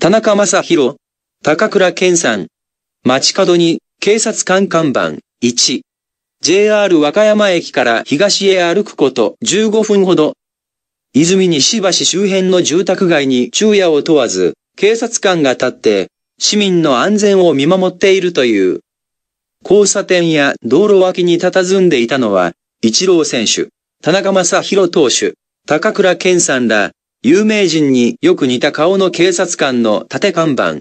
田中正宏、高倉健さん。街角に警察官看板1。JR 和歌山駅から東へ歩くこと15分ほど。泉西橋周辺の住宅街に昼夜を問わず、警察官が立って、市民の安全を見守っているという。交差点や道路脇に佇んでいたのは、一郎選手、田中正宏投手、高倉健さんら、有名人によく似た顔の警察官の立て看板。